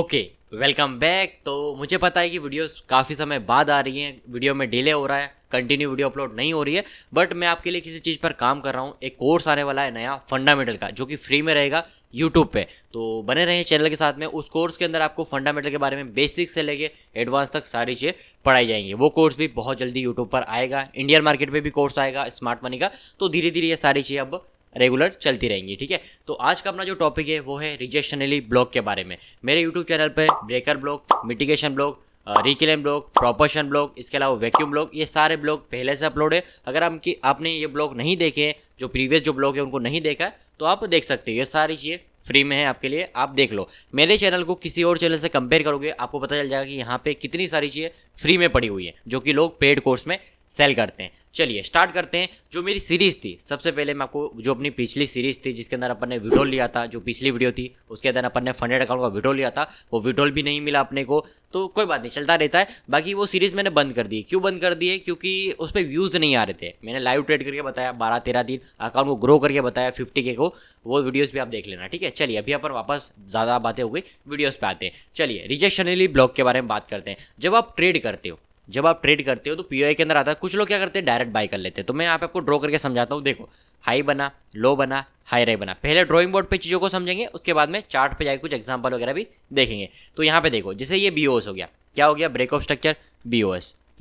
okay welcome back तो मुझे पता है कि वीडियोस काफ़ी समय बाद आ रही हैं वीडियो में डिले हो रहा है कंटिन्यू वीडियो अपलोड नहीं हो रही है बट मैं आपके लिए किसी चीज़ पर काम कर रहा हूँ एक कोर्स आने वाला है नया फंडामेंटल का जो कि फ्री में रहेगा यूट्यूब पे तो बने रहें चैनल के साथ में उस कोर्स के अंदर आपको फंडामेंटल के बारे में बेसिक से लेके एडवांस तक सारी चीज़ें पढ़ाई जाएंगी वो कोर्स भी बहुत जल्दी यूट्यूब पर आएगा इंडियन मार्केट पर भी कोर्स आएगा स्मार्ट मनी का तो धीरे धीरे ये सारी चीज़ें अब रेगुलर चलती रहेंगी ठीक है तो आज का अपना जो टॉपिक है वो है रिजेक्शनली ब्लॉक के बारे में मेरे यूट्यूब चैनल पर breaker block mitigation block reclaim block propulsion block इसके अलावा वैक्यूम ब्लॉग ये सारे ब्लॉग पहले से अपलोड है अगर हम आपने ये ब्लॉग नहीं देखे जो प्रीवियस जो ब्लॉग है उनको नहीं देखा तो आप देख सकते हो ये सारी चीज़ें फ्री में है आपके लिए आप देख लो मेरे चैनल को किसी और चैनल से कंपेयर करोगे आपको पता चल जाएगा कि यहाँ पे कितनी सारी चीज़ें फ्री में पड़ी हुई है जो कि लोग पेड कोर्स में सेल करते हैं चलिए स्टार्ट करते हैं जो मेरी सीरीज़ थी सबसे पहले मैं आपको जो अपनी पिछली सीरीज़ थी जिसके अंदर अपन ने विड्रोल लिया था जो पिछली वीडियो थी उसके अंदर अपन ने फंडेड अकाउंट का विड्रोल लिया था वो विड्रोल भी नहीं मिला अपने को तो कोई बात नहीं चलता रहता है बाकी वो सीरीज़ मैंने बंद कर दी क्यों बंद कर दिए क्योंकि उस पर व्यूज़ नहीं आ रहे थे मैंने लाइव ट्रेड करके बताया बारह तेरह दिन अकाउंट को ग्रो करके बताया फिफ्टी के को वो वीडियोज़ भी आप देख लेना ठीक है चलिए अभी अपन वापस ज़्यादा बातें हो गई वीडियोज़ पर आते हैं चलिए रिजेक्शनली ब्लॉक के बारे में बात करते हैं जब आप ट्रेड करते हो जब आप ट्रेड करते हो तो पी के अंदर आता है कुछ लोग क्या करते हैं डायरेक्ट बाय कर लेते हैं तो मैं यहाँ पे आपको ड्रॉ करके समझाता हूँ देखो हाई बना लो बना हाई राई बना पहले ड्राइंग बोर्ड पे चीज़ों को समझेंगे उसके बाद में चार्ट पे जाके कुछ एग्जाम्पल वगैरह भी देखेंगे तो यहाँ पे देखो जैसे ये बी हो गया क्या हो गया ब्रेकअप स्ट्रक्चर बी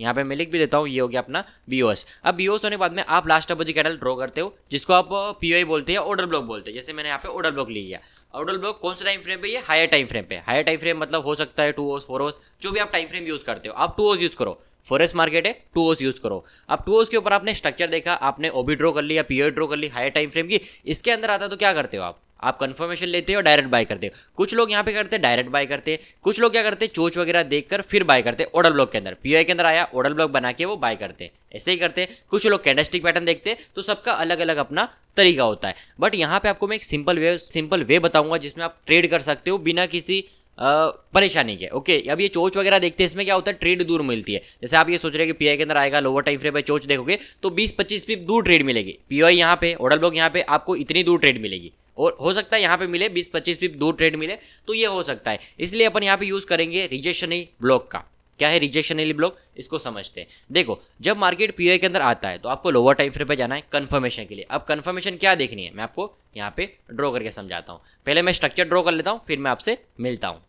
यहाँ पे मैं लिख भी देता हूँ ये हो गया अपना बी अब बी होने के बाद में आप last of the candle draw करते हो जिसको आप पी बोलते हैं ऑर्डर ब्लॉक बोलते हैं जैसे मैंने यहाँ पे ऑर्डर ब्लॉक लिया ऑर्डर ब्लॉक कौन सा टाइम फ्रेम पे ये हायर टाइम फ्रेम पे हायर टाइम फ्रेम मतलब हो सकता है टू ओस फोर ओस जो भी आप टाइम फ्रेम यूज करते हो आप टू ओस यूज करो फॉरेस्ट मार्केट है टू ओस यूज करो अब टू ओस के ऊपर आपने स्ट्रक्चर देखा आपने ओबी ड्रॉ कर लिया पीओ ड्रॉ कर ली हायर टाइम फ्रेम की इसके अंदर आता तो क्या करते हो आप आप कन्फर्मेशन लेते हो डायरेक्ट बाय करते हो कुछ लोग यहाँ पे करते हैं डायरेक्ट बाय करते हैं कुछ लोग क्या करते हैं चोच वगैरह देख कर फिर बाय करते हैं ओडल ब्लॉक के अंदर पी के अंदर आया ओडल ब्लॉक बना के वो बाय करते हैं ऐसे ही करते हैं कुछ लोग कैंडस्टिक पैटर्न देखते हैं तो सबका अलग अलग अपना तरीका होता है बट यहाँ पे आपको मैं एक सिंपल वे सिंपल वे बताऊंगा जिसमें आप ट्रेड कर सकते हो बिना किसी परेशानी के ओके अब ये चोच वगैरह देखते हैं इसमें क्या होता है ट्रेड दूर मिलती है जैसे आप ये सोच रहे हैं कि पीआई के अंदर आएगा लोअर टाइम फ्रेम पे चोच देखोगे तो 20-25 फीप दूर ट्रेड मिलेगी पी पीओआई यहाँ पे ओडल ब्लॉक यहाँ पे आपको इतनी दूर ट्रेड मिलेगी और हो सकता है यहाँ पे मिले बीस पच्चीस भी दो ट्रेड मिले तो ये हो सकता है इसलिए अपन यहाँ पे यूज करेंगे रिजेक्शन ब्लॉक का क्या है रिजेक्शन ब्लॉक इसको समझते हैं देखो जब मार्केट पीओ के अंदर आता है तो आपको लोअर टाइम फ्रेम पे जाना है कंफर्मेशन के लिए अब कंफर्मेशन क्या देखनी है मैं आपको यहाँ पे ड्रॉ करके समझाता हूँ पहले मैं स्ट्रक्चर ड्रॉ कर लेता हूँ फिर मैं आपसे मिलता हूँ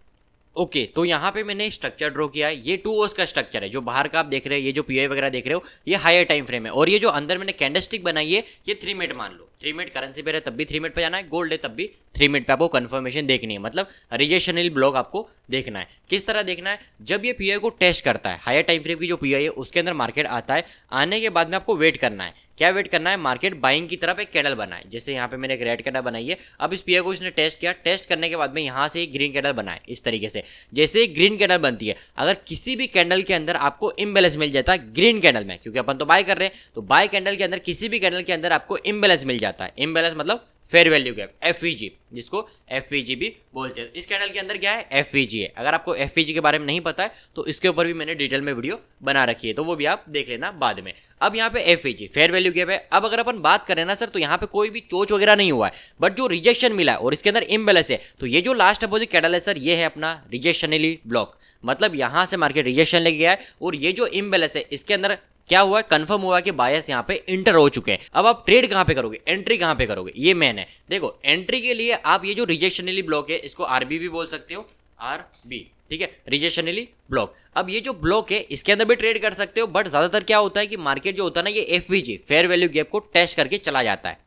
ओके okay, तो यहाँ पे मैंने स्ट्रक्चर ड्रॉ किया है ये टू ओस का स्ट्रक्चर है जो बाहर का आप देख रहे हो ये जो पीओए वगैरह देख रहे हो ये हायर टाइम फ्रेम है और ये जो अंदर मैंने कैंडस्टिक बनाई है ये थ्री मिनट मान लो थ्री मिनट करेंसी पे रहे तब भी थ्री मिनट पे जाना है गोल्ड है तब भी थ्री मिनट पे आपको कन्फर्मेशन देखनी है मतलब रिजेशनल ब्लॉक आपको देखना है किस तरह देखना है जब ये पीआई को टेस्ट करता है हायर टाइम फ्रेम की जो पी है उसके अंदर मार्केट आता है आने के बाद में आपको वेट करना है क्या वेट करना है मार्केट बाइंग की तरफ एक कैंडल बनाए जैसे यहाँ पे मैंने एक रेड कैंडल बनाई है अब इस पीए को इसने टेस्ट किया टेस्ट करने के बाद में यहाँ से ग्रीन कैंडल बनाए इस तरीके से जैसे ग्रीन कैंडल बनती है अगर किसी भी कैंडल के अंदर आपको इम्बेलेंस मिल जाता है ग्रीन कैंडल में क्योंकि अपन तो बाय कर रहे हैं तो बाय कैंडल के अंदर किसी भी कैंडल के अंदर आपको इम्बेलेंस मिल जाता है इम्बेलेंस मतलब fair value gap F e जिसको एफ e भी बोलते हैं इस चैनल के अंदर क्या है एफ e है अगर आपको एफ के बारे में नहीं पता है तो इसके ऊपर भी मैंने डिटेल में वीडियो बना रखी है तो वो भी आप देख लेना बाद में अब यहाँ पे एफ फेयर वैल्यू गैप है अब अगर अपन बात करें ना सर तो यहाँ पे कोई भी चोच वगैरह नहीं हुआ है बट जो रिजेक्शन मिला है और इसके अंदर इम्बेलेंस है तो ये जो लास्ट अपोजिट कैडल है सर ये है अपना रिजेक्शनली ब्लॉक मतलब यहाँ से मार्केट रिजेक्शन लेके गया है और ये जो इम्बेलेंस है इसके अंदर क्या हुआ कंफर्म हुआ कि बायस यहाँ पे इंटर हो चुके हैं अब आप ट्रेड कहाँ पे करोगे एंट्री कहाँ पे करोगे ये मेन है देखो एंट्री के लिए आप ये जो रिजेक्शनली ब्लॉक है इसको आरबी भी बोल सकते हो आर बी ठीक है रिजेक्शनली ब्लॉक अब ये जो ब्लॉक है इसके अंदर भी ट्रेड कर सकते हो बट ज्यादातर क्या होता है कि मार्केट जो होता है ना ये एफ फेयर वैल्यू गैप को टेस्ट करके चला जाता है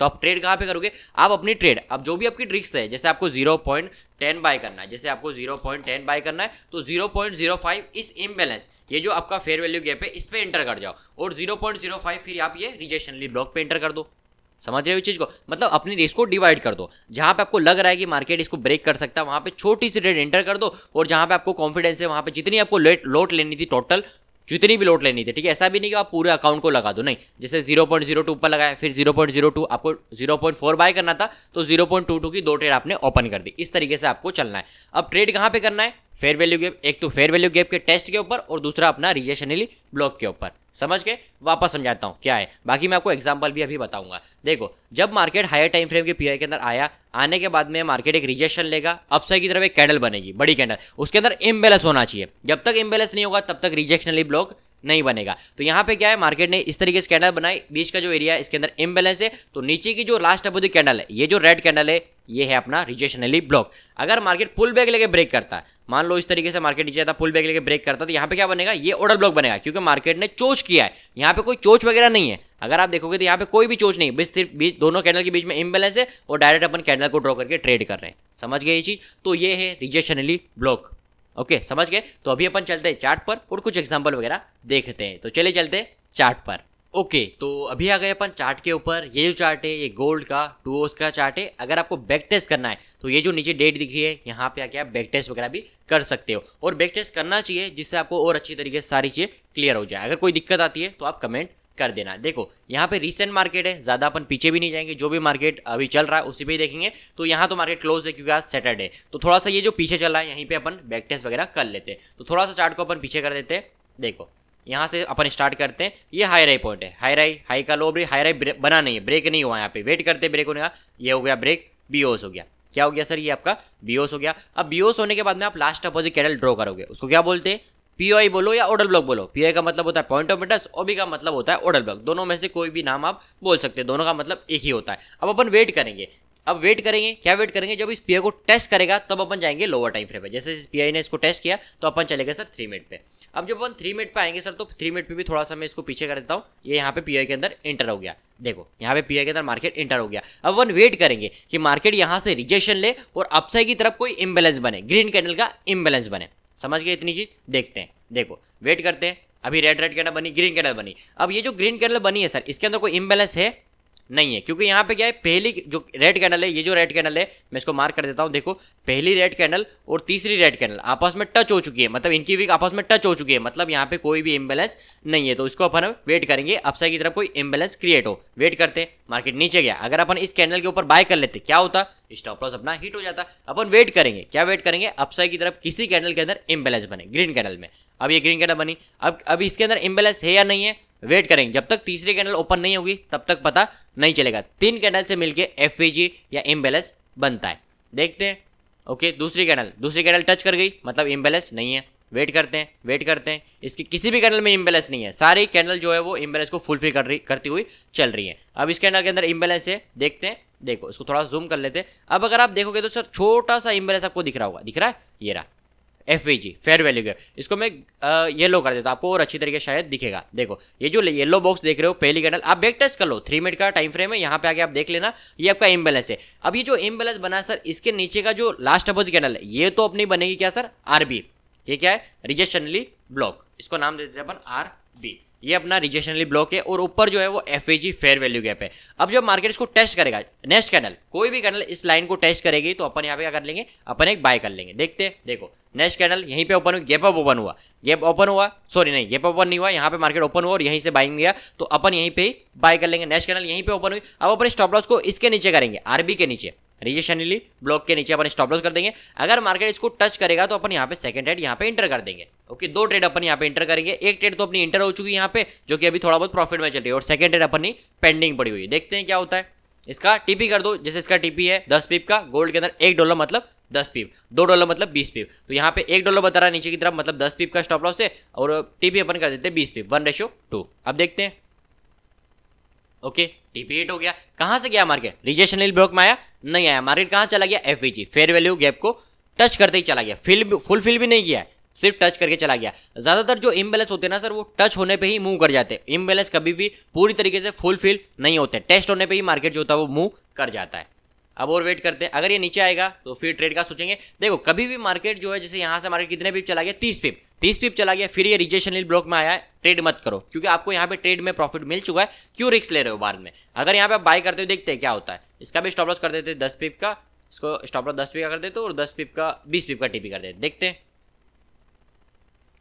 तो आप ट्रेड कहाँ पे करोगे आप अपनी ट्रेड अब जो भी आपकी ट्रिक्स है जैसे आपको जीरो पॉइंट बाय करना है जैसे आपको जीरो पॉइंट बाय करना है तो जीरो पॉइंट जीरो फाइव इस इम्बेलेंस ये जो आपका फेयर वैल्यू गैप है इस पर एंटर कर जाओ और जीरो पॉइंट जीरो फाइव फिर आप ये रिजेशनली ब्लॉक पे एंटर कर दो समझ रहे हो इस चीज़ को मतलब अपनी रिस्क को डिवाइड कर दो जहाँ पे आपको लग रहा है कि मार्केट इसको ब्रेक कर सकता है वहाँ पे छोटी सी ट्रेड एंटर कर दो और जहाँ पे आपको कॉन्फिडेंस है वहाँ पे जितनी आपको लेट लोट लेनी थी टोटल जितनी भी लोट लेनी थी ठीक है ऐसा भी नहीं कि आप पूरे अकाउंट को लगा दो नहीं जैसे जीरो पॉइंट जीरो टू ऊपर लगाया फिर जीरो पॉइंट जीरो टू आपको जीरो पॉइंट फोर बाय करना था तो जीरो पॉइंट टू टू की दो ट्रेड आपने ओपन कर दी इस तरीके से आपको चलना है अब ट्रेड कहाँ पे करना है फेयर वैल्यू गैप एक तो फेयर वैल्यू गैप के टेस्ट के ऊपर और दूसरा अपना रिजेशनली ब्लॉक के ऊपर समझ के वापस समझाता हूँ क्या है बाकी मैं आपको एग्जाम्पल भी अभी बताऊंगा देखो जब मार्केट हायर टाइम फ्रेम के पीआई के अंदर आया आने के बाद में मार्केट एक रिजेक्शन लेगा अपसाइड की तरफ एक कैंडल बनेगी बड़ी कैंडल उसके अंदर इम्बेलेंस होना चाहिए जब तक इम्बेलेंस नहीं होगा तब तक रिजेक्शनली ब्लॉक नहीं बनेगा तो यहाँ पे क्या है मार्केट ने इस तरीके से कैंडल बनाई बीच का जो एरिया है इसके अंदर इम्बेलेंस है तो नीचे की जो लास्ट अपोजिट कैंडल है ये जो रेड कैंडल है ये है अपना रिजेशनली ब्लॉक अगर मार्केट पुल बैक लेके ब्रेक करता है मान लो इस तरीके से मार्केट नीचे आता पुल बैक लेके ब्रेक करता तो यहाँ पे क्या बनेगा ये ऑर्डर ब्लॉक बनेगा क्योंकि मार्केट ने चोच किया है यहाँ पे कोई चोच वगैरह नहीं है अगर आप देखोगे तो यहाँ पे कोई भी चोच नहीं बस सिर्फ बीच दोनों कैंडल के बीच में इम्बेलेंस है और डायरेक्ट अपन कैंडल को ड्रॉ करके ट्रेड कर रहे हैं समझ गए ये चीज़ तो ये है रिजेशनली ब्लॉक ओके समझ गए तो अभी अपन चलते हैं चार्ट पर और कुछ एग्जाम्पल वगैरह देखते हैं तो चले चलते चार्ट पर ओके okay, तो अभी आ गए अपन चार्ट के ऊपर ये जो चार्ट है ये गोल्ड का टू ओस का चार्ट है अगर आपको बैक टेस्ट करना है तो ये जो नीचे डेट दिख रही है यहाँ पे आके आप बैक टेस्ट वगैरह भी कर सकते हो और बैक टेस्ट करना चाहिए जिससे आपको और अच्छी तरीके से सारी चीज़ें क्लियर हो जाए अगर कोई दिक्कत आती है तो आप कमेंट कर देना देखो यहाँ पे रिसेंट मार्केट है ज़्यादा अपन पीछे भी नहीं जाएंगे जो भी मार्केट अभी चल रहा है उसी पे ही देखेंगे तो यहाँ तो मार्केट क्लोज है क्योंकि आज सैटरडे तो थोड़ा सा ये जो पीछे चल रहा है यहीं पे अपन बैक टेस्ट वगैरह कर लेते हैं तो थोड़ा सा चार्ट को अपन पीछे कर देते हैं देखो यहाँ से अपन स्टार्ट करते हैं ये हाई राई पॉइंट है हाई राई हाई का लो ब्रेक हाई राई बना नहीं है ब्रेक नहीं हुआ यहाँ पे वेट करते हैं ब्रेक होने का ये हो गया ब्रेक बीओस हो गया क्या हो गया सर ये आपका बीओस हो गया अब बीओस होने के बाद में आप लास्ट अपोजिट कैंडल ड्रॉ करोगे उसको क्या बोलते हैं पीओआई बोलो या ओडल ब्लॉक बोलो आई का मतलब होता है पॉइंट ऑफ इंटरेस्ट ओबी का मतलब होता है ओडल ब्लॉक दोनों में से कोई भी नाम आप बोल सकते हैं दोनों का मतलब एक ही होता है अब अपन वेट करेंगे अब वेट करेंगे क्या वेट करेंगे जब इस पीआई को टेस्ट करेगा तब अपन जाएंगे लोअर टाइम फ्रेम पे जैसे इस पीआई ने इसको टेस्ट किया तो अपन चले गए सर थ्री मिनट पे अब जब अपन थ्री मिनट पे आएंगे सर तो थ्री मिनट पे भी थोड़ा सा मैं इसको पीछे कर देता हूँ ये यहाँ पे पीआई के अंदर एंटर हो गया देखो यहाँ पे पीआई के अंदर मार्केट इंटर हो गया अब अपन वेट करेंगे कि मार्केट यहाँ से रिजेक्शन ले और अपसाइड की तरफ कोई इम्बेलेंस बने ग्रीन कैंडल का इम्बेलेंस बने समझ गए इतनी चीज़ देखते हैं देखो वेट करते हैं अभी रेड रेड कैंडल बनी ग्रीन कैंडल बनी अब ये जो ग्रीन कैंडल बनी है सर इसके अंदर कोई इम्बेलेंस है नहीं है क्योंकि यहाँ पे क्या है पहली जो रेड कैंडल है ये जो रेड कैंडल है मैं इसको मार्क कर देता हूँ देखो पहली रेड कैंडल और तीसरी रेड कैंडल आपस में टच हो चुकी है मतलब इनकी वीक आपस में टच हो चुकी है मतलब यहाँ पे कोई भी इम्बेलेंस नहीं है तो इसको अपन वेट करेंगे अपसाइड की तरफ कोई इम्बेलेंस क्रिएट हो वेट करते हैं मार्केट नीचे गया अगर अपन इस कैंडल के ऊपर बाय कर लेते क्या होता स्टॉप लॉस अपना हिट हो जाता अपन वेट करेंगे क्या वेट करेंगे अपसाइड की तरफ किसी कैंडल के अंदर इम्बेलेंस बने ग्रीन कैंडल में अब ये ग्रीन कैंडल बनी अब अब इसके अंदर इम्बेलेंस है या नहीं है वेट करेंगे जब तक तीसरी कैंडल ओपन नहीं होगी तब तक पता नहीं चलेगा तीन कैंडल से मिलके एफ या इम्बेलेंस बनता है देखते हैं ओके दूसरी कैंडल दूसरी कैंडल टच कर गई मतलब इम्बेलेंस नहीं है वेट करते हैं वेट करते हैं इसकी किसी भी कैंडल में इम्बेलेंस नहीं है सारी कैंडल जो है वो इम्बेलेंस को फुलफिल कर रही करती हुई चल रही है अब इस कैंडल के अंदर इम्बेलेंस है देखते हैं देखो इसको थोड़ा सा जूम कर लेते हैं अब अगर आप देखोगे तो सर छोटा सा इम्बेलेंस आपको दिख रहा होगा दिख रहा है ये रहा F V G fair value gap इसको मैं येलो कर देता हूँ आपको और अच्छी तरीके शायद दिखेगा देखो ये जो येलो बॉक्स देख रहे हो पहली कैंडल आप बैक टेस्ट कर लो थ्री मिनट का टाइम फ्रेम है यहाँ पे आगे आप देख लेना ये आपका इम्बेलेंस है अब ये जो इम्बेलेंस बना सर इसके नीचे का जो लास्ट अपोज कैंडल है ये तो अपनी बनेगी क्या सर आरबी ये क्या है रिजेक्शनली ब्लॉक इसको नाम दे देते हैं अपन आर बी ये अपना रिजेशनली ब्लॉक है और ऊपर जो है वो एफ फेयर वैल्यू गैप है अब जब मार्केट इसको टेस्ट करेगा नेक्स्ट कैनल कोई भी कैनल इस लाइन को टेस्ट करेगी तो अपन यहाँ पे क्या कर लेंगे अपन एक बाय कर लेंगे देखते हैं देखो नेक्स्ट कैनल यहीं पे ओपन गैप अप ओपन हुआ गैप ओपन हुआ सॉरी नहीं गैप ओपन नहीं हुआ यहाँ पे मार्केट ओपन हुआ और यहीं से बाइंग गया तो अपन यहीं पर बाय कर लेंगे नेक्स्ट कैनल यहीं पर ओपन हुई अब अपने स्टॉप लॉस को इसके नीचे करेंगे आरबी के नीचे रिजेशनली ब्लॉक के नीचे अपन स्टॉप लॉस कर देंगे अगर मार्केट इसको टच करेगा तो अपन यहाँ पे सेकंड ट्रेड यहाँ पे इंटर कर देंगे ओके दो ट्रेड अपन यहाँ पे इंटर करेंगे एक ट्रेड तो अपनी इंटर हो चुकी है यहाँ पे जो कि अभी थोड़ा बहुत प्रॉफिट में चल रही है और सेकंड ट्रेड अपनी पेंडिंग पड़ी हुई है देखते हैं क्या होता है इसका टीपी कर दो जैसे इसका टीपी है दस पीप का गोल्ड के अंदर एक डॉलर मतलब दस पीप दो डॉलर मतलब बीस पीप तो यहाँ पे एक डॉलर बता रहा है नीचे की तरफ मतलब दस पीप का स्टॉप लॉस है और टीपी अपन कर देते हैं बीस पीप वन रेशो टू अब देखते हैं ओके टीपी हो गया कहां से गया मार्केट रिजेशन ब्लॉक में आया नहीं आया मार्केट कहां चला गया एफ फेयर वैल्यू गैप को टच करते ही चला गया फिल फुलफिल भी नहीं किया सिर्फ टच करके चला गया ज़्यादातर जो इम्बेलेंस होते हैं ना सर वो टच होने पे ही मूव कर जाते हैं इम्बेलेंस कभी भी पूरी तरीके से फुलफिल नहीं होते टेस्ट होने पे ही मार्केट जो होता है वो मूव कर जाता है अब और वेट करते हैं अगर ये नीचे आएगा तो फिर ट्रेड का सोचेंगे देखो कभी भी मार्केट जो है जैसे यहाँ से मार्केट कितने पिप चला गया तीस पिप तीस पिप चला गया फिर ये रिजेशन ब्लॉक में आया ट्रेड मत करो क्योंकि आपको यहाँ पे ट्रेड में प्रॉफिट मिल चुका है क्यों रिस्क ले रहे हो बाद में अगर यहाँ पे आप बाय करते हो देखते हैं क्या होता है इसका भी स्टॉप लॉस कर देते दस पिप का इसको स्टॉप लॉस दस पिप का कर देते हो और दस पिप का बीस पिप का टीपी कर देते देखते हैं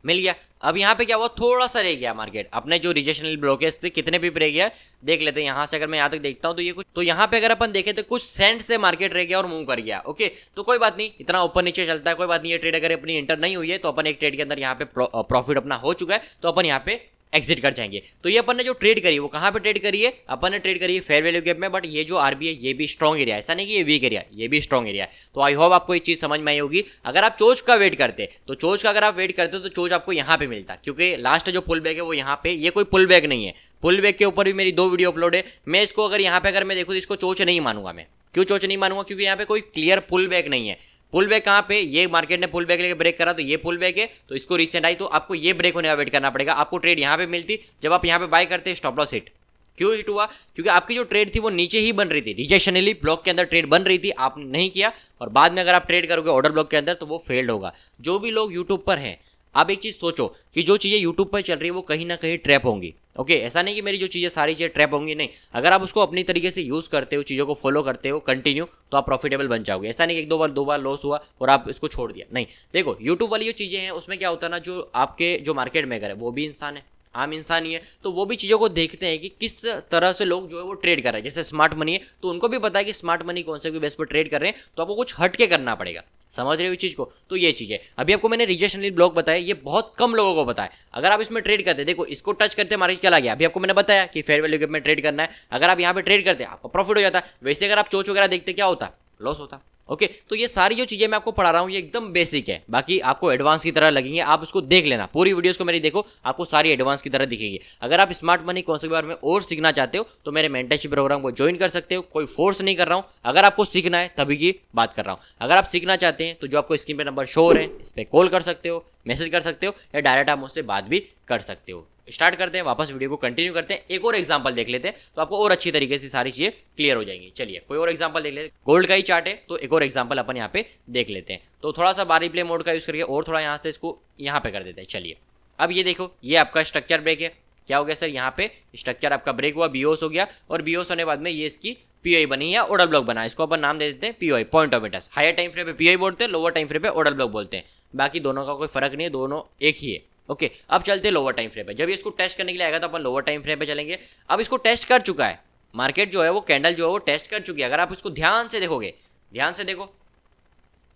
मिल गया अब यहाँ पे क्या हुआ थोड़ा सा रह गया मार्केट अपने जो रिजेशनल ब्लॉकेज थे कितने भी रह गया देख लेते हैं यहाँ से अगर मैं यहाँ तक देखता हूँ तो ये कुछ तो यहाँ पे अगर अपन देखें तो कुछ सेंट से मार्केट रह गया और मूव कर गया ओके तो कोई बात नहीं इतना ऊपर नीचे चलता है कोई बात नहीं ये ट्रेड अगर अपनी इंटर नहीं हुई है तो अपन एक ट्रेड के अंदर यहाँ पे प्रॉफिट अपना हो चुका है तो अपन यहाँ पे एग्जिट कर जाएंगे तो ये अपन ने जो ट्रेड करी वो कहाँ पे ट्रेड करी है अपन ने ट्रेड करी है फेयर वैल्यू गैप में बट ये जो है ये भी स्ट्रॉग एरिया है ऐसा नहीं कि ये वीक एरिया ये भी स्ट्रॉग एरिया है तो आई होप आपको ये चीज़ समझ में आई होगी अगर आप चोच का वेट करते तो चोच का अगर आप वेट करते तो चोच आपको यहाँ पर मिलता क्योंकि लास्ट जो पुल बैक है वो यहाँ पे ये कोई पुल बैक नहीं है पुल बैक के ऊपर भी मेरी दो वीडियो अपलोड है मैं इसको अगर यहाँ पर अगर मैं देखूँ तो इसको चोच नहीं मानूंगा मैं क्यों चोच नहीं मानूंगा क्योंकि यहाँ पे कोई क्लियर पुल बैक नहीं है पुल बैक कहाँ पे ये मार्केट ने पुल बैक लेकर ब्रेक करा तो ये पुल बैक है तो इसको रिसेंट आई तो आपको ये ब्रेक होने का वेट करना पड़ेगा आपको ट्रेड यहाँ पे मिलती जब आप यहाँ पे बाय करते स्टॉप लॉस हिट क्यों हिट हुआ क्योंकि आपकी जो ट्रेड थी वो नीचे ही बन रही थी रिजेक्शनली ब्लॉक के अंदर ट्रेड बन रही थी आपने नहीं किया और बाद में अगर आप ट्रेड करोगे ऑर्डर ब्लॉक के अंदर तो वो फेल्ड होगा जो भी लोग यूट्यूब पर हैं आप एक चीज़ सोचो कि जो चीज़ें यूट्यूब पर चल रही है वो कहीं ना कहीं ट्रैप होंगी ओके okay, ऐसा नहीं कि मेरी जो चीज़ें सारी चीज़ें ट्रैप होंगी नहीं अगर आप उसको अपनी तरीके से यूज़ करते हो चीज़ों को फॉलो करते हो कंटिन्यू तो आप प्रॉफिटेबल बन जाओगे ऐसा नहीं एक दो बार दो बार लॉस हुआ और आप इसको छोड़ दिया नहीं देखो यूट्यूब वाली जो चीज़ें हैं उसमें क्या होता है ना जो आपके जो मार्केट मेकर है वो भी इंसान है आम इंसान ही है तो वो भी चीज़ों को देखते हैं कि किस तरह से लोग जो है वो ट्रेड कर रहे हैं जैसे स्मार्ट मनी है तो उनको भी पता है कि स्मार्ट मनी कौन से भी बेस पर ट्रेड कर रहे हैं तो आपको कुछ हट के करना पड़ेगा समझ रहे हो चीज़ को तो ये चीज़ है अभी आपको मैंने रिजेक्शन लीड ब्लॉक बताया ये बहुत कम लोगों को बताया अगर आप इसमें ट्रेड करते देखो इसको टच करते मार्केट चला गया अभी आपको मैंने बताया कि फेयर वैल्यू गैप में ट्रेड करना है अगर आप यहाँ पे ट्रेड करते आपको प्रॉफिट हो जाता वैसे अगर आप चोच वगैरह देखते क्या होता लॉस होता ओके तो ये सारी जो चीज़ें मैं आपको पढ़ा रहा हूँ ये एकदम बेसिक है बाकी आपको एडवांस की तरह लगेंगे आप उसको देख लेना पूरी वीडियोस को मेरी देखो आपको सारी एडवांस की तरह दिखेगी अगर आप स्मार्ट मनी कॉन्सेप्ट सी बारे में और सीखना चाहते हो तो मेरे मेंटरशिप प्रोग्राम को ज्वाइन कर सकते हो कोई फोर्स नहीं कर रहा हूँ अगर आपको सीखना है तभी की बात कर रहा हूँ अगर आप सीखना चाहते हैं तो जो आपको स्क्रीन पर नंबर शो हो रहे हैं इस पर कॉल कर सकते हो मैसेज कर सकते हो या डायरेक्ट आप मुझसे बात भी कर सकते हो स्टार्ट करते हैं वापस वीडियो को कंटिन्यू करते हैं एक और एग्जाम्पल देख लेते हैं तो आपको और अच्छी तरीके से सारी चीज़ें क्लियर हो जाएंगी चलिए कोई और एग्जाम्पल देख लेते गोल्ड का ही चार्ट है तो एक और एग्जाम्पल अपन यहाँ पे देख लेते हैं तो थोड़ा सा बारी प्ले मोड का यूज़ करके और थोड़ा यहाँ से इसको यहाँ पे कर देते हैं चलिए अब ये देखो ये आपका स्ट्रक्चर ब्रेक है क्या हो गया सर यहाँ पे स्ट्रक्चर आपका ब्रेक हुआ बीओस हो गया और बीओस होने बाद में ये इसकी पीओई बनी या ओडल ब्लॉक बना इसको अपन नाम दे देते हैं POI point of interest higher time frame पे पीओई बोलते हैं लोअर टाइम फ्रेम पे ओडल ब्लॉक बोलते हैं बाकी दोनों का कोई फर्क नहीं है दोनों एक ही है ओके अब चलते लोअर टाइम फ्रेम पे जब इसको टेस्ट करने के लिए आएगा तो अपन लोअर टाइम फ्रेम पे चलेंगे अब इसको टेस्ट कर चुका है मार्केट जो है वो कैंडल जो है वो टेस्ट कर चुकी है अगर आप इसको ध्यान से देखोगे ध्यान से देखो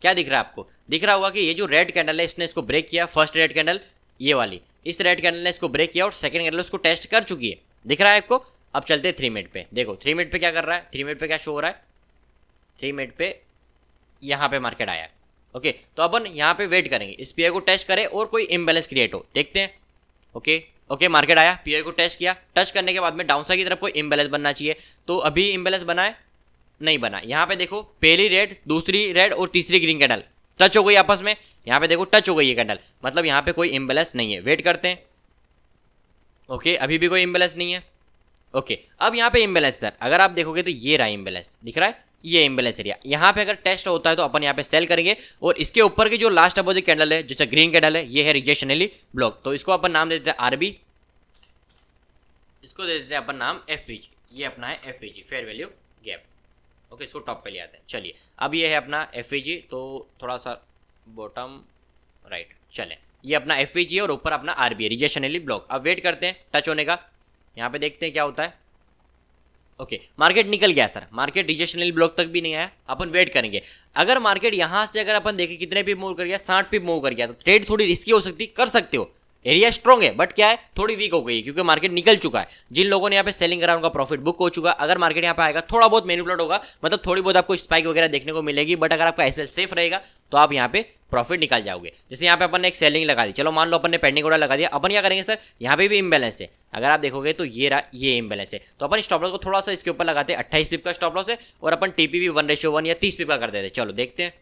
क्या दिख रहा है आपको दिख रहा होगा कि ये जो रेड कैंडल है इसने इसको ब्रेक किया फर्स्ट रेड कैंडल ये वाली इस रेड कैंडल ने इसको ब्रेक किया और सेकंड कैंडल उसको टेस्ट कर चुकी है दिख रहा है आपको अब चलते थ्री मिनट पे देखो थ्री मिनट पे क्या कर रहा है थ्री मिनट पे क्या शो हो रहा है थ्री मिनट पे यहाँ पे मार्केट आया है ओके तो अपन यहाँ पे वेट करेंगे इस पी को टेस्ट करें और कोई इम्बेलेंस क्रिएट हो देखते हैं ओके ओके मार्केट आया पी को टेस्ट किया टच करने के बाद में डाउनसा की तरफ कोई इम्बेलेंस बनना चाहिए तो अभी इम्बेलेंस बनाए नहीं बना यहाँ पे देखो पहली रेड दूसरी रेड और तीसरी ग्रीन कैंडल टच हो गई आपस में यहाँ पे देखो टच हो गई ये कैंडल मतलब यहाँ पे कोई इम्बेलेंस नहीं है वेट करते हैं ओके अभी भी कोई इम्बेलेंस नहीं है ओके अब यहाँ पे इम्बेलेंस सर अगर आप देखोगे तो ये रहा इम्बेलेंस दिख रहा है ये इम्बेलेंस एरिया यहाँ पे अगर टेस्ट होता है तो अपन यहाँ पे सेल करेंगे और इसके ऊपर की जो लास्ट अपोजिट कैंडल है जैसे ग्रीन कैंडल है ये है रिजेशनली ब्लॉक तो इसको अपन नाम देते हैं आरबी इसको दे देते हैं अपन नाम एफ ये अपना है F fair value gap okay इसको टॉप पे ले आते हैं चलिए अब ये है अपना एफ तो थोड़ा सा बॉटम राइट चले ये अपना एफ है और ऊपर अपना आर बी ब्लॉक अब वेट करते हैं टच होने का यहाँ पे देखते हैं क्या होता है ओके मार्केट निकल गया सर मार्केट रिजेशनल ब्लॉक तक भी नहीं आया अपन वेट करेंगे अगर मार्केट यहां से अगर अपन देखें कितने पे मूव कर गया साठ पे मूव कर गया तो ट्रेड थोड़ी रिस्की हो सकती कर सकते हो एरिया स्ट्रॉन्ग है बट क्या है थोड़ी वीक हो गई है क्योंकि मार्केट निकल चुका है जिन लोगों ने यहाँ पे सेलिंग करा उनका प्रॉफिट बुक हो चुका अगर मार्केट यहाँ पे आएगा थोड़ा बहुत मेन्यूप्लॉट होगा मतलब थोड़ी बहुत आपको स्पाइक वगैरह देखने को मिलेगी बट अगर आपका एसएल सेफ रहेगा तो आप यहाँ पे प्रॉफिट निकाल जाओगे जैसे यहाँ पे अपन ने एक सेलिंग लगा दी चलो मान लो अपन ने पेंडिंग ऑर्डर लगा दिया अपन क्या करेंगे सर यहाँ पे भी इम्बेलेंस है अगर आप देखोगे तो ये रहा ये इम्बेलेंस है तो अपन स्टॉप लॉस को थोड़ा सा इसके ऊपर लगाते हैं अट्ठाईस पिप का स्टॉप लॉस है और अपन टीपी भी वन रेशो वन या तीस पिप का कर देते हैं चलो देखते हैं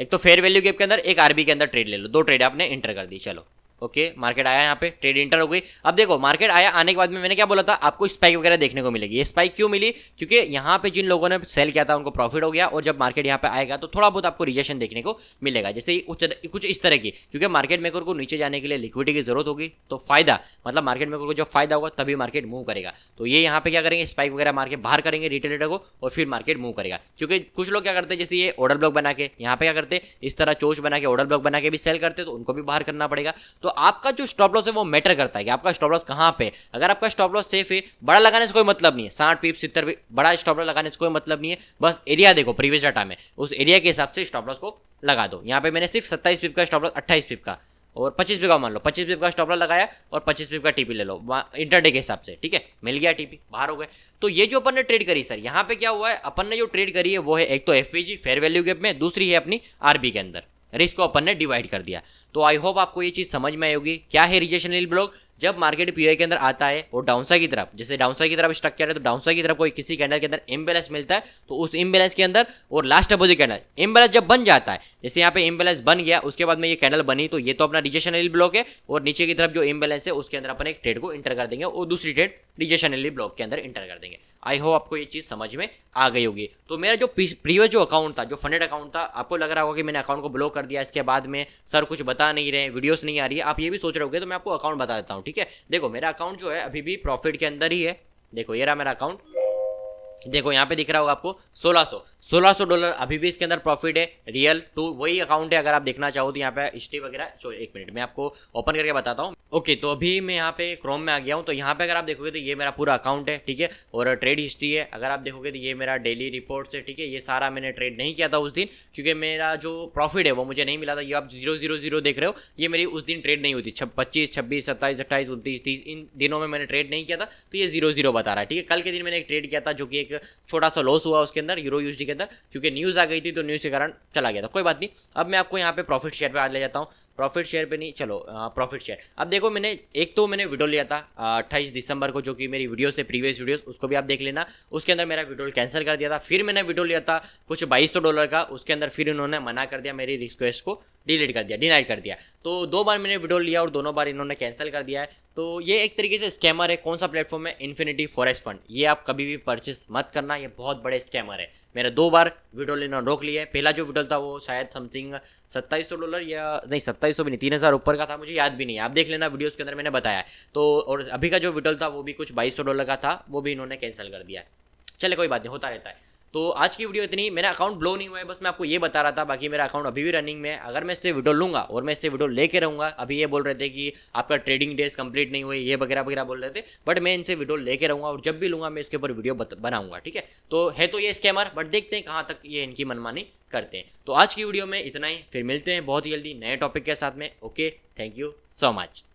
एक तो फेयर वैल्यू गेप के अंदर एक आरबी के अंदर ट्रेड ले लो दो ट्रेड आपने इंटर कर दी चलो ओके okay, मार्केट आया यहाँ पे ट्रेड इंटर हो गई अब देखो मार्केट आया आने के बाद में मैंने क्या बोला था आपको स्पाइक वगैरह देखने को मिलेगी ये स्पाइक क्यों मिली क्योंकि यहाँ पे जिन लोगों ने सेल किया था उनको प्रॉफिट हो गया और जब मार्केट यहाँ पे आएगा तो थोड़ा बहुत आपको रिजेक्शन देखने को मिलेगा जैसे कुछ इस तरह की क्योंकि मार्केट मेकर को नीचे जाने के लिए लिक्विडिटी की जरूरत होगी तो फायदा मतलब मार्केट मेकर को जब फायदा होगा तभी मार्केट मूव करेगा तो ये यहाँ पे क्या करेंगे स्पाइक वगैरह मार्केट बाहर करेंगे रिटेलर को और फिर मार्केट मूव करेगा क्योंकि कुछ लोग क्या करते हैं जैसे ये ऑर्डर ब्लॉक बना के यहाँ पे क्या करते हैं इस तरह चोच बना के ऑर्डर ब्लॉक बना के भी सेल करते तो उनको भी बाहर करना पड़ेगा तो तो आपका जो स्टॉप लॉस है वो मैटर करता है कि आपका स्टॉप लॉस कहाँ पे अगर आपका स्टॉप लॉस सेफ है बड़ा लगाने से कोई मतलब नहीं है साठ पीप सितर पीप बड़ा स्टॉप लॉस लगाने से कोई मतलब नहीं है बस एरिया देखो प्रीवियस डाटा में उस एरिया के हिसाब से स्टॉप लॉस को लगा दो यहाँ पे मैंने सिर्फ सत्ताईस पीप का स्टॉप लॉस अट्ठाईस पीप का और पच्चीस पीप का मान लो पच्चीस पीप का स्टॉप लॉस लगाया और पच्चीस पीप का टीपी ले लो इंटरडे के हिसाब से ठीक है मिल गया टीपी बाहर हो गए तो ये जो अपन ने ट्रेड करी सर यहाँ पे क्या हुआ है अपन ने जो ट्रेड करी है वो है एक तो एफ फेयर वैल्यू गैप में दूसरी है अपनी आरबी के अंदर रिस्क को अपन ने डिवाइड कर दिया तो आई होप आपको ये चीज़ समझ में आई होगी क्या है रिजेशनल ब्लॉक जब मार्केट पीआई के अंदर आता है और डाउनसाइड की तरफ जैसे डाउनसाइड की तरफ स्ट्रक्चर है तो डाउनसाइड की तरफ कोई किसी कैंडल के अंदर इम्बेलेंस मिलता है तो उस इम्बेलेंस के अंदर और लास्ट अपोजिट कैंडल इम्बेलेंस जब बन जाता है जैसे यहाँ पे इम्बेलेंस बन गया उसके बाद में ये कैंडल बनी तो ये तो अपना रिजेशन ब्लॉक है और नीचे की तरफ जो इम्बेलेंस है उसके अंदर अपन एक ट्रेड को इंटर कर देंगे और दूसरी ट्रेड रिजेशन एल ब्लॉक के अंदर इंटर कर देंगे आई होप आपको ये चीज़ समझ में आ गई होगी तो मेरा जो प्रीवियस जो अकाउंट था जो फंडेड अकाउंट था आपको लग रहा होगा कि मैंने अकाउंट को ब्लॉक कर दिया इसके बाद में सर कुछ बता नहीं रहे वीडियोस नहीं आ रही है आप ये भी सोच रहे हो तो मैं आपको अकाउंट बता देता हूँ ठीक है देखो मेरा अकाउंट जो है अभी भी प्रॉफिट के अंदर ही है देखो ये रहा मेरा अकाउंट देखो यहाँ पे दिख रहा होगा आपको 1600 1600 डॉलर अभी भी इसके अंदर प्रॉफिट है रियल टू वही अकाउंट है अगर आप देखना चाहो तो यहाँ पे हिस्ट्री वगैरह चलो एक मिनट मैं आपको ओपन करके बताता हूँ ओके तो अभी मैं यहाँ पे क्रोम में आ गया हूँ तो यहाँ पे अगर आप देखोगे तो ये मेरा पूरा अकाउंट है ठीक है और ट्रेड हिस्ट्री है अगर आप देखोगे तो ये मेरा डेली रिपोर्ट है ठीक है ये सारा मैंने ट्रेड नहीं किया था उस दिन क्योंकि मेरा जो प्रॉफिट है वो मुझे नहीं मिला था ये आप जीरो जीरो जीरो देख रहे हो ये मेरी उस दिन ट्रेड नहीं हुई पच्चीस छब्बीस सत्ताईस अट्ठाईस उनतीस तीस इन दिनों में मैंने ट्रेड नहीं किया था तो ये जीरो जीरो बता रहा है ठीक है कल के दिन मैंने एक ट्रेड किया था जो कि एक छोटा सा लॉस हुआ उसके अंदर यूरो यूजी के अंदर क्योंकि न्यूज़ आ गई थी तो न्यूज़ के कारण चला गया था कोई बात नहीं अब मैं आपको यहाँ पे प्रॉफिट शेयर पर आ ले जाता हूँ प्रॉफिट शेयर पे नहीं चलो हाँ, प्रॉफिट शेयर अब देखो मैंने एक तो मैंने वीडियो लिया था अट्ठाईस दिसंबर को जो कि मेरी वीडियो से प्रीवियस वीडियोस उसको भी आप देख लेना उसके अंदर मेरा वीडियो कैंसिल कर दिया था फिर मैंने वीडियो लिया था कुछ बाईस सौ डॉलर का उसके अंदर फिर इन्होंने मना कर दिया मेरी रिक्वेस्ट को डिलीट कर दिया डिनाइड कर दिया तो दो बार मैंने वीडियो लिया और दोनों बार इन्होंने कैंसिल कर दिया है तो ये एक तरीके से स्कैमर है कौन सा प्लेटफॉर्म है इन्फिनिटी फॉरेस्ट फंड ये आप कभी भी परचेस मत करना ये बहुत बड़े स्कैमर है मेरा दो बार वीडियो लेना रोक लिया है पहला जो वीडियो था वो शायद समथिंग सत्ताईस डॉलर या नहीं सत्ताईस सत्ताईस भी नहीं तीन ऊपर का था मुझे याद भी नहीं आप देख लेना वीडियो के अंदर मैंने बताया तो और अभी का जो विटल था वो भी कुछ बाईस डॉलर का था वो भी इन्होंने कैंसिल कर दिया चले कोई बात नहीं होता रहता है तो आज की वीडियो इतनी मेरा अकाउंट ब्लो नहीं हुआ है बस मैं आपको ये बता रहा था बाकी मेरा अकाउंट अभी भी रनिंग में अगर मैं इससे वीडियो लूँगा और मैं इससे वीडियो लेके रहूँगा अभी ये बोल रहे थे कि आपका ट्रेडिंग डेज कंप्लीट नहीं हुई ये वगैरह वगैरह बोल रहे थे बट मैं इनसे वीडियो लेके रहूँगा और जब भी लूँगा मैं इसके ऊपर वीडियो बनाऊंगा ठीक है तो है तो ये स्कैमर बट देखते हैं कहाँ तक ये इनकी मनमानी करते हैं तो आज की वीडियो में इतना ही फिर मिलते हैं बहुत ही जल्दी नए टॉपिक के साथ में okay thank you so much